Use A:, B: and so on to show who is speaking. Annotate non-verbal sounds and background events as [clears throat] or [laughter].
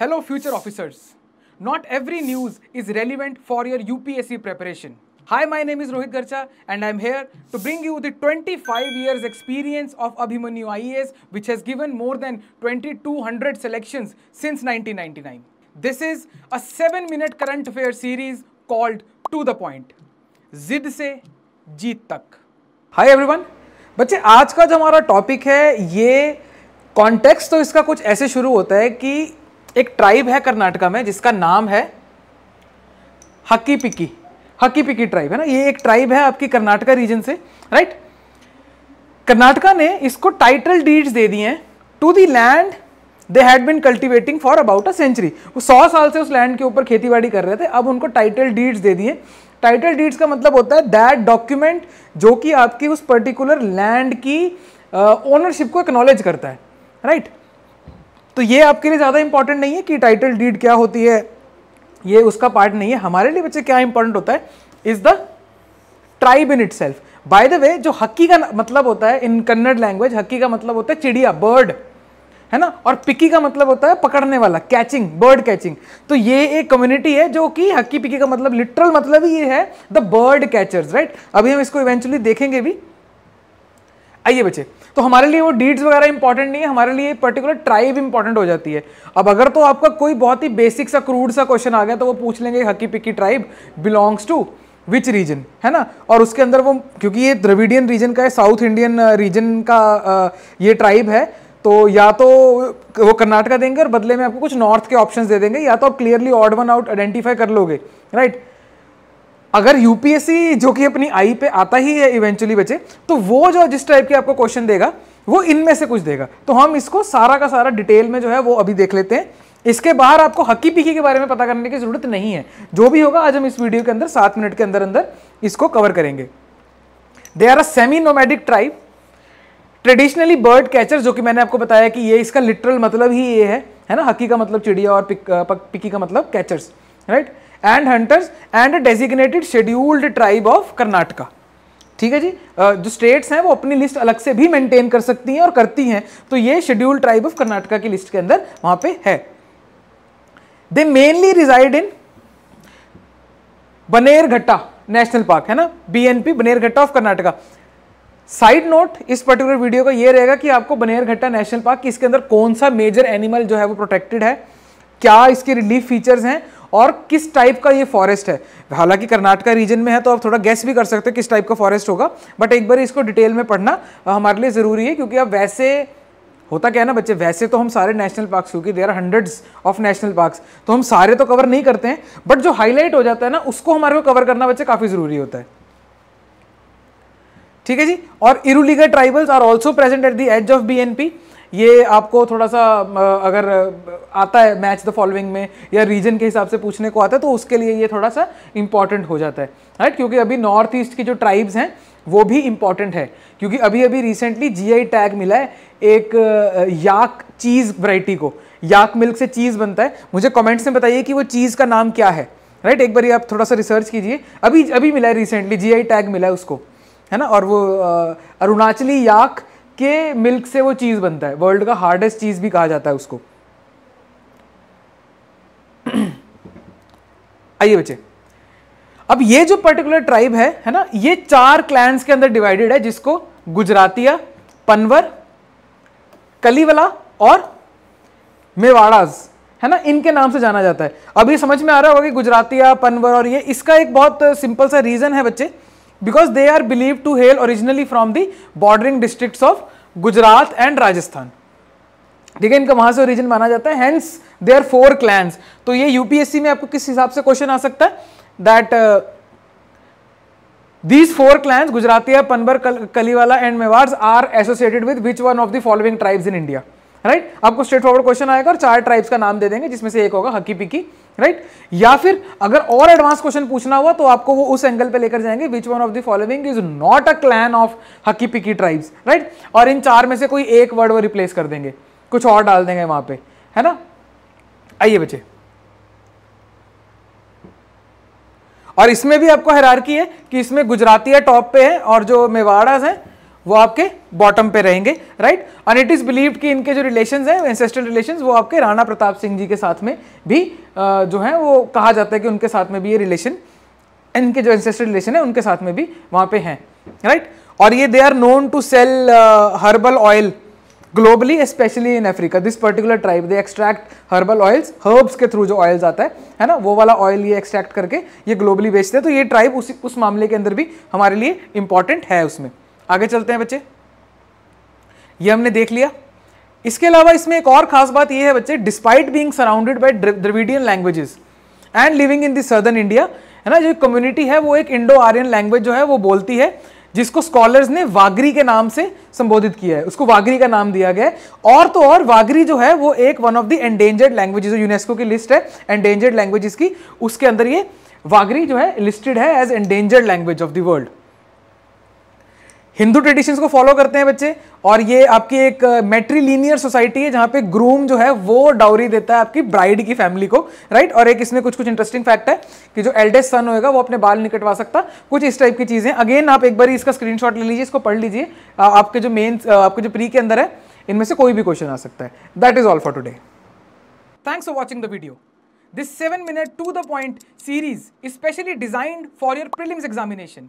A: Hello future officers not every news is relevant for your C preparation hi my name is Rohit Garcha and I am here to bring you the twenty five year experience of Abhimanyu I S which has given more than twenty two hundred selection since nineteen ninety nine this is a seven minute current affair series called to the point जिद से जीत तक high every one बच्चे आज का जो हमारा topic है ये कॉन्टेक्स्ट तो इसका कुछ ऐसे शुरू होता है कि एक ट्राइब है कर्नाटका में जिसका नाम है हकी पिकी हकी पिकी ट्राइब है ना ये एक ट्राइब है आपकी कर्नाटका रीजन से राइट कर्नाटका ने इसको टाइटल डीड्स दे दिए हैं to the land they had been cultivating for about a century वो सौ साल से उस लैंड के ऊपर खेती कर रहे थे अब उनको टाइटल डीड्स दे दिए टाइटल डीड्स का मतलब होता है दैट डॉक्यूमेंट जो कि आपकी उस पर्टिकुलर लैंड की ओनरशिप uh, को एक्नॉलेज करता है राइट right? तो ये आपके लिए ज़्यादा इंपॉर्टेंट नहीं है कि टाइटल डीड क्या होती है ये उसका पार्ट नहीं है हमारे लिए बच्चे क्या इंपॉर्टेंट होता है is the tribe in itself by the way जो हक्की का मतलब होता है इन कन्नड़ लैंग्वेज हक्की का मतलब होता है चिड़िया बर्ड है ना और पिकी का मतलब होता है पकड़ने वाला कैचिंग बर्ड कैचिंग तो ये एक कम्युनिटी है जो कि हक्की पिकी का मतलब लिटरल मतलब ही ये है द बर्ड कैचर्स राइट अभी हम इसको इवेंचुअली देखेंगे भी आइए बच्चे तो हमारे लिए वो डीड्स वगैरह इंपॉर्टेंट नहीं है हमारे लिए पर्टिकुलर ट्राइब इंपॉर्टेंट हो जाती है अब अगर तो आपका कोई बहुत ही बेसिक सा क्रूड सा क्वेश्चन आ गया तो वो पूछ लेंगे Hakki Pikki tribe belongs to which region है ना और उसके अंदर वो क्योंकि ये द्रविडियन रीजन का है साउथ इंडियन रीजन का ये ट्राइब है तो या तो वो कर्नाटका देंगे और बदले में आपको कुछ नॉर्थ के ऑप्शंस दे देंगे या तो आप clearly odd one out identify कर लोगे राइट right? अगर यूपीएससी जो कि अपनी आई पे आता ही है इवेंचुअली बचे तो वो जो जिस टाइप के आपको क्वेश्चन देगा वो इनमें से कुछ देगा तो हम इसको सारा का सारा डिटेल में जो है वो अभी देख लेते हैं इसके बाहर आपको हकी पिकी के बारे में पता करने की जरूरत नहीं है जो भी होगा आज हम इस वीडियो के अंदर सात मिनट के अंदर अंदर इसको कवर करेंगे they are a semi nomadic tribe traditionally bird catcher जो कि मैंने आपको बताया कि ये इसका लिटरल मतलब ही ये है है ना हकी का मतलब चिड़िया और पिक, पिकी का मतलब catchers right right? And hunters and designated scheduled tribe of Karnataka ठीक है जी जो स्टेट्स हैं वो अपनी लिस्ट अलग से भी मेंटेन कर सकती हैं और करती हैं तो ये शेड्यूल्ड ट्राइब ऑफ कर्नाटका की लिस्ट के अंदर वहां पे है they mainly reside in Bannerghatta national park है ना BNP Bannerghatta of Karnataka side note इस पर्टिकुलर वीडियो का ये रहेगा कि आपको बनेरघट्टा नेशनल पार्क इसके अंदर कौन सा मेजर एनिमल जो है वो प्रोटेक्टेड है क्या इसके रिलीफ फीचर्स हैं और किस टाइप का ये फॉरेस्ट है हालांकि कर्नाटका रीजन में है तो आप थोड़ा गैस भी कर सकते हैं किस टाइप का फॉरेस्ट होगा बट एक बार इसको डिटेल में पढ़ना हमारे लिए ज़रूरी है क्योंकि अब वैसे होता क्या है ना बच्चे वैसे तो हम सारे नेशनल पार्क्स क्योंकि there are hundreds of national parks तो हम सारे तो कवर नहीं करते हैं बट जो हाईलाइट हो जाता है ना उसको हमारे को कवर करना बच्चे काफ़ी ज़रूरी होता है ठीक है जी और Iruligar tribals are also present at the edge of B N P ये आपको थोड़ा सा अगर आता है मैच द फॉलोइंग में या रीजन के हिसाब से पूछने को आता है तो उसके लिए ये थोड़ा सा इंपॉर्टेंट हो जाता है राइट क्योंकि अभी नॉर्थ ईस्ट की जो ट्राइब्स हैं वो भी इम्पॉर्टेंट है क्योंकि अभी अभी रिसेंटली जीआई टैग मिला है एक याक चीज़ वैरायटी को याक मिल्क से चीज़ बनता है मुझे कमेंट्स में बताइए कि वो चीज़ का नाम क्या है राइट एक बार आप थोड़ा सा रिसर्च कीजिए अभी अभी मिला है रिसेंटली जीआई टैग मिला है उसको है ना और वो अरुणाचली याक के मिल्क से वो चीज़ बनता है वर्ल्ड का हार्डेस्ट चीज़ भी कहा जाता है उसको [clears throat] आइए बच्चे अब ये जो पर्टिकुलर ट्राइब है है ना ये चार क्लैंस के अंदर डिवाइडेड है जिसको गुजरातिया पनवर कलीवला और मेवाड़ाज है ना इनके नाम से जाना जाता है अभी समझ में आ रहा होगा कि गुजरातिया पनवर और ये इसका एक बहुत सिंपल सा रीज़न है बच्चे because they are believed to hail originally from the bordering districts of Gujarat and Rajasthan. ठीक है इनका वहां से ओरिजिन माना जाता है हेंस आर फोर क्लैंस तो ये यूपीएससी में आपको किस हिसाब से क्वेश्चन आ सकता है that these four clans Gujaratia Panbar Kaliwala and Mewar are associated with which one of the following tribes in India right आपको स्ट्रेट फॉरवर्ड क्वेश्चन आएगा और चार ट्राइब्स का नाम दे देंगे जिसमें से एक होगा हकी पिकी राइट या फिर अगर और एडवांस क्वेश्चन पूछना हुआ तो आपको वो उस एंगल पे लेकर जाएंगे which one of the following is not a clan of Hakki Pikki tribes right और इन चार में से कोई एक वर्ड वो रिप्लेस कर देंगे कुछ और डाल देंगे वहां पे है ना आइए बच्चे और इसमें भी आपको की है कि इसमें गुजराती है टॉप पे है और जो मेवाड़ा है वो आपके बॉटम पे रहेंगे right and it is believed कि इनके जो रिलेशन हैं एंसेस्ट्रल रिलेशन वो आपके राणा प्रताप सिंह जी के साथ में भी जो है वो कहा जाता है कि उनके साथ में भी ये रिलेशन इनके जो एंसेस्ट्रल रिलेशन है उनके साथ में भी वहाँ पे हैं राइट और ये they are known to sell herbal oil globally specially in Africa this particular tribe they extract herbal oils herbs के थ्रू जो ऑयल्स आता है है ना वो वाला ऑयल ये एक्सट्रैक्ट करके ये ग्लोबली बेचते हैं तो ये ट्राइब उसी उस मामले के अंदर भी हमारे लिए इंपॉर्टेंट है उसमें आगे चलते हैं बच्चे ये हमने देख लिया इसके अलावा इसमें एक और खास बात यह है बच्चे despite being surrounded by Dravidian languages and living in this southern India है ना जो कम्युनिटी है वो एक इंडो आर्यन लैंग्वेज जो है वो बोलती है जिसको स्कॉलर्स ने वागरी के नाम से संबोधित किया है उसको वागरी का नाम दिया गया है और तो और वागरी जो है वो एक one of the endangered languages UNESCO की लिस्ट है एंडेंजर्ड लैंग्वेजेस की उसके अंदर ये वागरी जो है लिस्टेड है as endangered language of the world Hindu traditions को फॉलो करते हैं बच्चे और ये आपकी एक मेट्रीलिनियर सोसाइटी है जहां पे ग्रूम जो है वो डाउरी देता है आपकी ब्राइड की फैमिली को राइट और एक इसमें कुछ कुछ इंटरेस्टिंग फैक्ट है कि जो एल्डेस्ट सन होएगा वो अपने बाल निकटवा सकता कुछ इस टाइप की चीज़ें अगेन आप एक बार इसका स्क्रीन ले लीजिए इसको पढ़ लीजिए आपके जो मेन आपके जो प्री के अंदर है इनमें से कोई भी क्वेश्चन आ सकता है that is all for today thanks for watching the video this seven minute to the point series specially designed for your prelims examination